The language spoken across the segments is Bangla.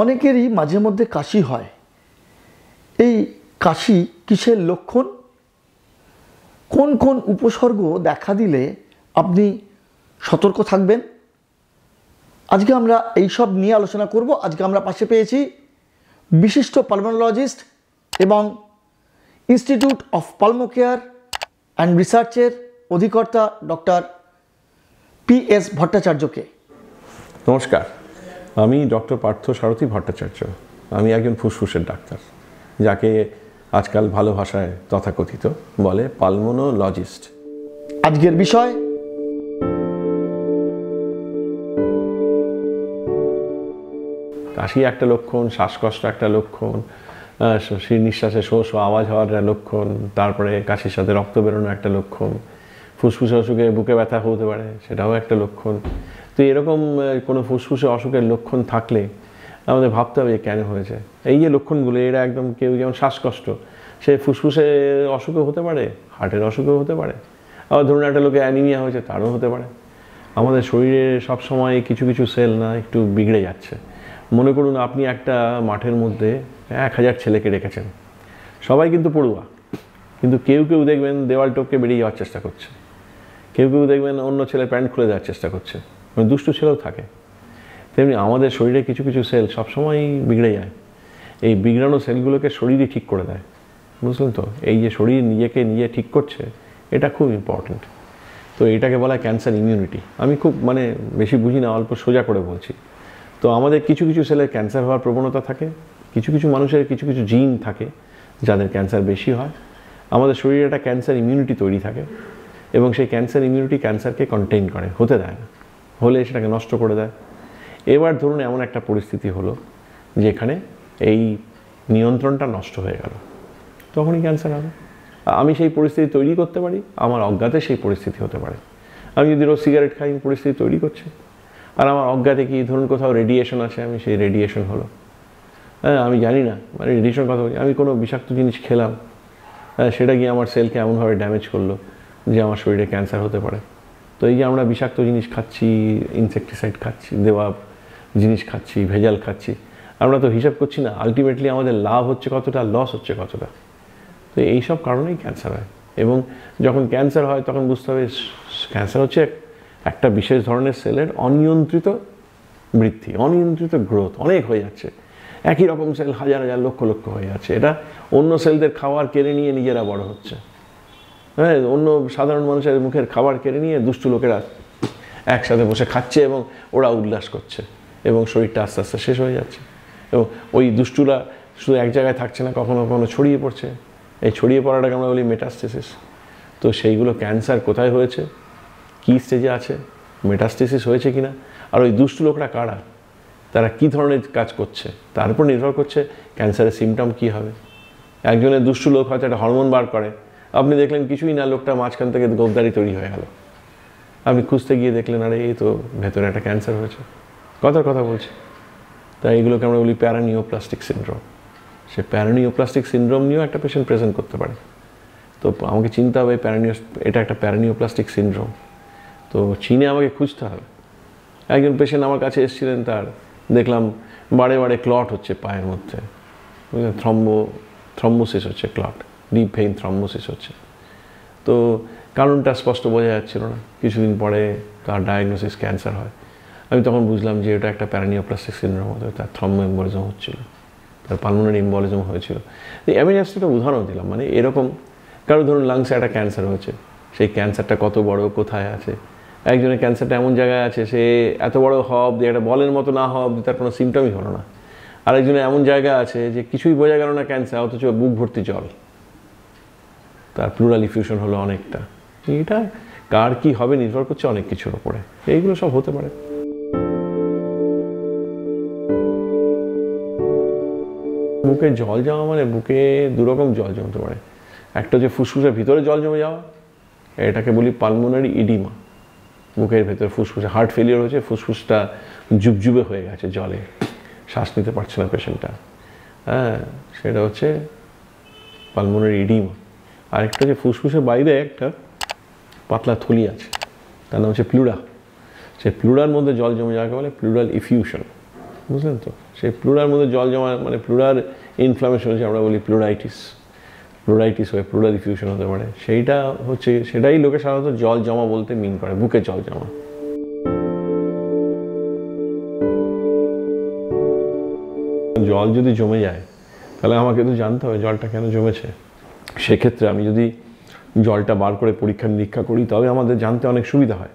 অনেকেরই মাঝে মধ্যে কাশি হয় এই কাশি কিসের লক্ষণ কোন কোন উপসর্গ দেখা দিলে আপনি সতর্ক থাকবেন আজকে আমরা এই সব নিয়ে আলোচনা করব আজকে আমরা পাশে পেয়েছি বিশিষ্ট পালমোনোলজিস্ট এবং ইনস্টিটিউট অফ কেয়ার অ্যান্ড রিসার্চের অধিকর্তা ডক্টর পি এস ভট্টাচার্যকে নমস্কার আমি ডক্টর পার্থ সারথী ভট্টাচার্য আমি একজন ফুসফুসের ডাক্তার যাকে আজকাল ভালো ভাষায় তথাকথিত বলে পালমোনোলজিস্ট আজকের বিষয় কাশি একটা লক্ষণ শ্বাসকষ্ট একটা লক্ষণ নিঃশ্বাসে শো শো আওয়াজ হওয়ার একটা লক্ষণ তারপরে কাশির সাথে রক্ত বেরোনো একটা লক্ষণ ফুসফুসে অসুখে বুকে ব্যথা হতে পারে সেটাও একটা লক্ষণ তো এরকম কোনো ফুসফুসে অসুখের লক্ষণ থাকলে আমাদের ভাবতে হবে কেন হয়েছে এই যে লক্ষণগুলো এরা একদম কেউ যেমন শ্বাসকষ্ট সে ফুসফুসে অসুখও হতে পারে হার্টের অসুখও হতে পারে আবার ধরুন একটা লোকে অ্যানিমিয়া হয়েছে তারও হতে পারে আমাদের শরীরে সবসময় কিছু কিছু সেল না একটু বিগড়ে যাচ্ছে মনে করুন আপনি একটা মাঠের মধ্যে এক হাজার ছেলেকে রেখেছেন সবাই কিন্তু পড়ুয়া কিন্তু কেউ কেউ দেখবেন দেওয়াল টোপকে বেরিয়ে যাওয়ার চেষ্টা করছে কেউ কেউ দেখবেন অন্য ছেলে প্যান্ট খুলে দেওয়ার চেষ্টা করছে মানে দুষ্টু ছেলেও থাকে তেমনি আমাদের শরীরে কিছু কিছু সেল সবসময়ই বিগড়ে যায় এই বিগড়ানো সেলগুলোকে শরীরই ঠিক করে দেয় বুঝলেন তো এই যে শরীর নিজেকে নিজে ঠিক করছে এটা খুব ইম্পর্ট্যান্ট তো এটাকে বলা হয় ক্যান্সার ইমিউনিটি আমি খুব মানে বেশি বুঝি না অল্প সোজা করে বলছি তো আমাদের কিছু কিছু সেলের ক্যান্সার হওয়ার প্রবণতা থাকে কিছু কিছু মানুষের কিছু কিছু জিন থাকে যাদের ক্যান্সার বেশি হয় আমাদের শরীরে একটা ক্যান্সার ইমিউনিটি তৈরি থাকে এবং সেই ক্যান্সার ইমিউনিটি ক্যান্সারকে কন্টেইন করে হতে দেয় না হলে সেটাকে নষ্ট করে দেয় এবার ধরুন এমন একটা পরিস্থিতি হলো যেখানে এই নিয়ন্ত্রণটা নষ্ট হয়ে গেল তখনই ক্যান্সার হবে আমি সেই পরিস্থিতি তৈরি করতে পারি আমার অজ্ঞাতে সেই পরিস্থিতি হতে পারে আমি যদি রোজ সিগারেট খাই পরিস্থিতি তৈরি করছে আর আমার অজ্ঞাতে কি ধরুন কোথাও রেডিয়েশন আছে আমি সেই রেডিয়েশন হলো হ্যাঁ আমি জানি না মানে রেডিয়েশন কথা বলি আমি কোনো বিষাক্ত জিনিস খেলাম হ্যাঁ, সেটা গিয়ে আমার সেলকে এমনভাবে ড্যামেজ করলো যে আমার শরীরে ক্যান্সার হতে পারে তো এই যে আমরা বিষাক্ত জিনিস খাচ্ছি ইনসেকটিসাইড খাচ্ছি দেওয়া জিনিস খাচ্ছি ভেজাল খাচ্ছি আমরা তো হিসাব করছি না আলটিমেটলি আমাদের লাভ হচ্ছে কতটা লস হচ্ছে কতটা তো এইসব কারণেই ক্যান্সার হয় এবং যখন ক্যান্সার হয় তখন বুঝতে হবে ক্যান্সার হচ্ছে একটা বিশেষ ধরনের সেলের অনিয়ন্ত্রিত বৃদ্ধি অনিয়ন্ত্রিত গ্রোথ অনেক হয়ে যাচ্ছে একই রকম সেল হাজার হাজার লক্ষ লক্ষ হয়ে যাচ্ছে এটা অন্য সেলদের খাওয়ার কেড়ে নিয়ে নিজেরা বড় হচ্ছে হ্যাঁ অন্য সাধারণ মানুষের মুখের খাবার কেড়ে নিয়ে দুষ্টু লোকেরা একসাথে বসে খাচ্ছে এবং ওরা উল্লাস করছে এবং শরীরটা আস্তে আস্তে শেষ হয়ে যাচ্ছে এবং ওই দুষ্টুরা শুধু এক জায়গায় থাকছে না কখনো কখনো ছড়িয়ে পড়ছে এই ছড়িয়ে পড়াটাকে আমরা বলি মেটাস্টেসিস তো সেইগুলো ক্যান্সার কোথায় হয়েছে কী স্টেজে আছে মেটাস্টেসিস হয়েছে কি না আর ওই দুষ্ট লোকরা কারা তারা কি ধরনের কাজ করছে তার উপর নির্ভর করছে ক্যান্সারের সিমটম কী হবে একজনের দুষ্ট লোক হয়তো একটা হরমোন বার করে আপনি দেখলেন কিছুই না লোকটা মাঝখান থেকে গোপদারি তৈরি হয়ে গেল আপনি খুঁজতে গিয়ে দেখলেন আরে এই তো ভেতরে একটা ক্যান্সার হয়েছে কথার কথা বলছি তাই এগুলোকে আমরা বলি প্যারানিও প্লাস্টিক সিন্ড্রোম সে প্যারানিও প্লাস্টিক সিন্ড্রোম নিয়েও একটা পেশেন্ট প্রেজেন্ট করতে পারে তো আমাকে চিনতে হবে প্যারানিও এটা একটা প্যারানিও প্লাস্টিক সিন্ড্রোম তো চীনে আমাকে খুঁজতে হবে একজন পেশেন্ট আমার কাছে এসেছিলেন তার দেখলাম বারে বারে ক্লট হচ্ছে পায়ের মধ্যে থ্রম্বো থ্রম্বোসিস হচ্ছে ক্লট ডিপ ভেইন থ্রম্বোসিস হচ্ছে তো কারণটা স্পষ্ট বোঝা যাচ্ছিল না কিছুদিন পরে তার ডায়াগনোসিস ক্যান্সার হয় আমি তখন বুঝলাম যে এটা একটা প্যারানিওপ্লাস্টিক সিন্ড্রোম হতো তার থ্রম্বো এম্বলিজম হচ্ছিল তার পালমোনারি এম্বলিজম হয়েছিল আমি জাস্ট একটা উদাহরণ দিলাম মানে এরকম কারো ধরুন লাংসে একটা ক্যান্সার হয়েছে সেই ক্যান্সারটা কত বড় কোথায় আছে একজনের ক্যান্সারটা এমন জায়গায় আছে সে এত বড় হব দিয়ে একটা বলের মতো না হব তার কোনো সিমটমই হলো না আরেকজনের এমন জায়গা আছে যে কিছুই বোঝা গেল না ক্যান্সার অথচ বুক ভর্তি জল তার প্লুরাল ইফিউশন হলো অনেকটা এটা কার কি হবে নির্ভর করছে অনেক কিছুর ওপরে এইগুলো সব হতে পারে বুকে জল জমা মানে বুকে দুরকম জল জমতে পারে একটা যে ফুসফুসের ভিতরে জল জমে যাওয়া এটাকে বলি পালমোনারি ইডিমা বুকের ভেতরে ফুসফুসে হার্ট ফেলিয়ার হয়েছে ফুসফুসটা জুবজুবে হয়ে গেছে জলে শ্বাস নিতে পারছে না পেশেন্টটা হ্যাঁ সেটা হচ্ছে পালমোনারি ইডিমা আর একটা যে ফুসফুসের বাইরে একটা পাতলা থলি আছে তার নাম হচ্ছে প্লুরা সেই প্লুরার মধ্যে জল জমে যাওয়াকে বলে প্লুরাল ইফিউশন বুঝলেন তো সেই প্লুরার মধ্যে জল জমা মানে প্লুরার ইনফ্লামেশন হচ্ছে আমরা বলি প্লুরাইটিস প্লুরাইটিস হয়ে প্লুরাল ইফিউশন হতে পারে সেইটা হচ্ছে সেটাই লোকে সাধারণত জল জমা বলতে মিন করে বুকে জল জমা জল যদি জমে যায় তাহলে আমাকে তো জানতে হবে জলটা কেন জমেছে সেক্ষেত্রে আমি যদি জলটা বার করে পরীক্ষা নিরীক্ষা করি তবে আমাদের জানতে অনেক সুবিধা হয়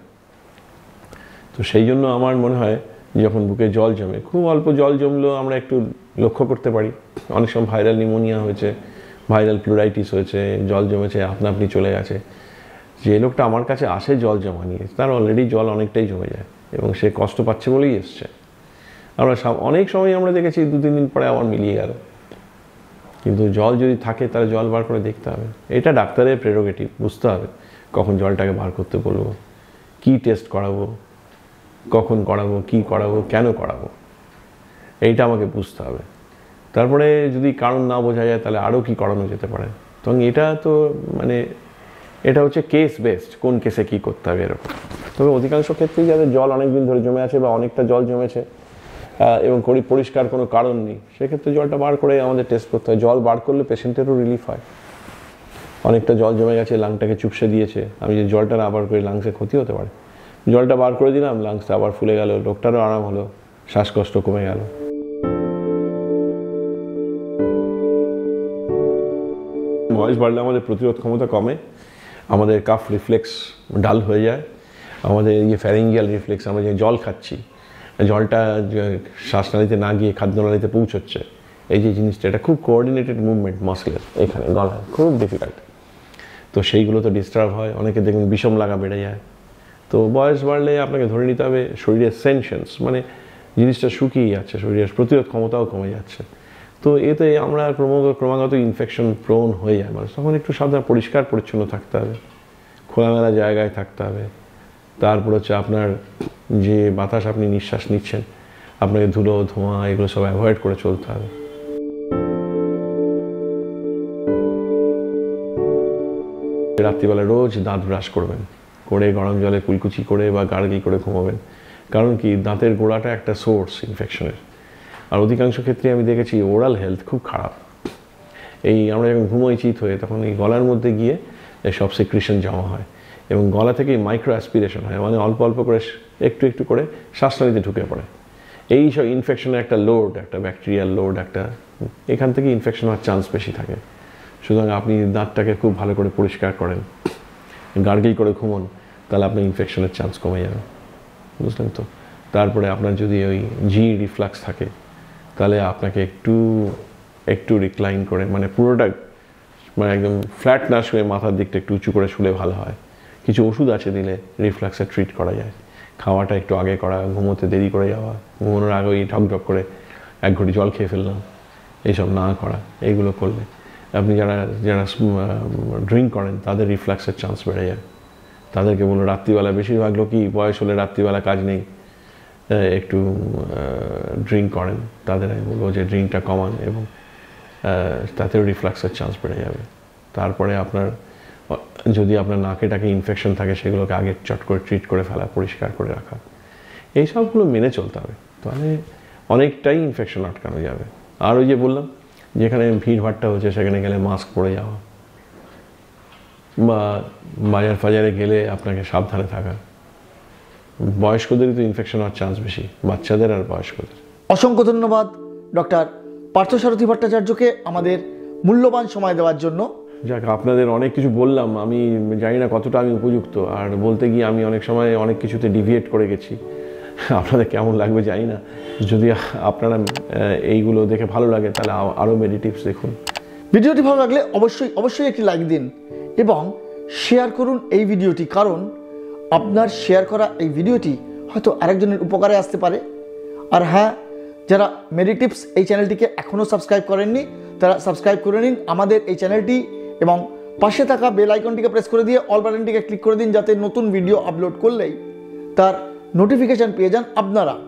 তো সেই জন্য আমার মনে হয় যখন বুকে জল জমে খুব অল্প জল জমলেও আমরা একটু লক্ষ্য করতে পারি অনেক সময় ভাইরাল নিউমোনিয়া হয়েছে ভাইরাল ফ্লোরাইটিস হয়েছে জল জমেছে আপনি চলে গেছে যে লোকটা আমার কাছে আসে জল জমা নিয়ে তার অলরেডি জল অনেকটাই জমে যায় এবং সে কষ্ট পাচ্ছে বলেই এসছে আমরা অনেক সময় আমরা দেখেছি দু তিন দিন পরে আমার মিলিয়ে গেল কিন্তু জল যদি থাকে তাহলে জল বার করে দেখতে হবে এটা ডাক্তারের প্রেরোগেটিভ বুঝতে হবে কখন জলটাকে বার করতে বলবো কি টেস্ট করাবো কখন করাবো কি করাবো কেন করাবো এইটা আমাকে বুঝতে হবে তারপরে যদি কারণ না বোঝা যায় তাহলে আরও কি করানো যেতে পারে তো এটা তো মানে এটা হচ্ছে কেস বেসড কোন কেসে কি করতে হবে এরকম তবে অধিকাংশ ক্ষেত্রেই যাদের জল অনেক দিন ধরে জমে আছে বা অনেকটা জল জমেছে এবং করি পরিষ্কার কোনো কারণ নেই সেক্ষেত্রে জলটা বার করে আমাদের টেস্ট করতে হয় জল বার করলে পেশেন্টেরও রিলিফ হয় অনেকটা জল জমে গেছে লাংটাকে চুপসে দিয়েছে আমি যে জলটা না বার করি লাংসে ক্ষতি হতে পারে জলটা বার করে দিলাম লাংসটা আবার ফুলে গেল লোকটারও আরাম হলো শ্বাসকষ্ট কমে গেল বয়স বাড়লে আমাদের প্রতিরোধ ক্ষমতা কমে আমাদের কাফ রিফ্লেক্স ডাল হয়ে যায় আমাদের ইয়ে ফ্যারিঙ্গিয়াল রিফ্লেক্স আমরা যে জল খাচ্ছি জলটা শ্বাসনালীতে না গিয়ে খাদ্যনালীতে পৌঁছচ্ছে এই যে জিনিসটা এটা খুব কোঅর্ডিনেটেড মুভমেন্ট মাসলের এখানে গলায় খুব ডিফিকাল্ট তো সেইগুলো তো ডিস্টার্ব হয় অনেকে দেখবেন বিষম লাগা বেড়ে যায় তো বয়স বাড়লে আপনাকে ধরে নিতে হবে শরীরের সেনশেন্স মানে জিনিসটা শুকিয়ে যাচ্ছে শরীরের প্রতিরোধ ক্ষমতাও কমে যাচ্ছে তো এতে আমরা ক্রমাগত ক্রমাগত ইনফেকশন প্রোন হয়ে যায় মানুষ তখন একটু সাবধান পরিষ্কার পরিচ্ছন্ন থাকতে হবে খোলামেলা জায়গায় থাকতে হবে তারপর হচ্ছে আপনার যে বাতাস আপনি নিঃশ্বাস নিচ্ছেন আপনাকে ধুলো ধোঁয়া এগুলো সব অ্যাভয়েড করে চলতে হবে রাত্রিবেলা রোজ দাঁত ব্রাশ করবেন করে গরম জলে কুলকুচি করে বা গার্গি করে ঘুমাবেন কারণ কি দাঁতের গোড়াটা একটা সোর্স ইনফেকশনের আর অধিকাংশ ক্ষেত্রে আমি দেখেছি ওরাল হেলথ খুব খারাপ এই আমরা যখন ঘুমোই চিত হয়ে তখন এই গলার মধ্যে গিয়ে সব সিক্রিশন জমা হয় এবং গলা থেকেই মাইক্রো অ্যাসপিরেশন হয় মানে অল্প অল্প করে একটু একটু করে শ্বাসনালীতে ঢুকে পড়ে এই সব ইনফেকশনের একটা লোড একটা ব্যাকটেরিয়াল লোড একটা এখান থেকে ইনফেকশন হওয়ার চান্স বেশি থাকে সুতরাং আপনি দাঁতটাকে খুব ভালো করে পরিষ্কার করেন গার্গিল করে ঘুমন তাহলে আপনার ইনফেকশনের চান্স কমে যাবে বুঝলেন তো তারপরে আপনার যদি ওই জি রিফ্লাক্স থাকে তাহলে আপনাকে একটু একটু রিক্লাইন করে মানে পুরোটা মানে একদম ফ্ল্যাট না শুয়ে মাথার দিকটা একটু উঁচু করে শুলে ভালো হয় কিছু ওষুধ আছে দিলে রিফ্লাক্সের ট্রিট করা যায় খাওয়াটা একটু আগে করা ঘুমোতে দেরি করে যাওয়া ঘুমোনোর আগেই ঢকঢক করে এক ঘটি জল খেয়ে ফেললাম এইসব না করা এইগুলো করলে আপনি যারা যারা ড্রিঙ্ক করেন তাদের রিফ্লাক্সের চান্স বেড়ে যায় তাদেরকে বলুন রাত্রিবেলা বেশিরভাগ লোকই বয়স হলে রাত্রিবেলা কাজ নেই একটু ড্রিঙ্ক করেন তাদের আমি বলবো যে ড্রিঙ্কটা কমান এবং তাতেও রিফ্লাক্সের চান্স বেড়ে যাবে তারপরে আপনার যদি আপনার নাকে টাকে ইনফেকশন থাকে সেগুলোকে আগে চট করে ট্রিট করে ফেলা পরিষ্কার করে রাখা এই সবগুলো মেনে চলতে হবে তাহলে অনেকটাই ইনফেকশন আটকানো যাবে আর ওই যে বললাম যেখানে ভিড় ভাড়টা হচ্ছে সেখানে গেলে মাস্ক পরে যাওয়া বা বাজার ফাজারে গেলে আপনাকে সাবধানে থাকা বয়স্কদেরই তো ইনফেকশন হওয়ার চান্স বেশি বাচ্চাদের আর বয়স্কদের অসংখ্য ধন্যবাদ ডক্টর পার্থসারথী ভট্টাচার্যকে আমাদের মূল্যবান সময় দেওয়ার জন্য যাক আপনাদের অনেক কিছু বললাম আমি জানি না কতটা আমি উপযুক্ত আর বলতে গিয়ে আমি অনেক সময় অনেক কিছুতে ডিভিয়েট করে গেছি আপনাদের কেমন লাগবে জানি না যদি আপনারা এইগুলো দেখে ভালো লাগে তাহলে আরও মেডিটিভস দেখুন ভিডিওটি ভালো লাগলে অবশ্যই অবশ্যই একটি লাইক দিন এবং শেয়ার করুন এই ভিডিওটি কারণ আপনার শেয়ার করা এই ভিডিওটি হয়তো আরেকজনের উপকারে আসতে পারে আর হ্যাঁ যারা মেডিটিভস এই চ্যানেলটিকে এখনও সাবস্ক্রাইব করেননি তারা সাবস্ক্রাইব করে নিন আমাদের এই চ্যানেলটি এবং পাশে থাকা বেল আইকনটিকে প্রেস করে দিয়ে অল বাটনটিকে ক্লিক করে দিন যাতে নতুন ভিডিও আপলোড করলেই তার নোটিফিকেশান পেয়ে যান আপনারা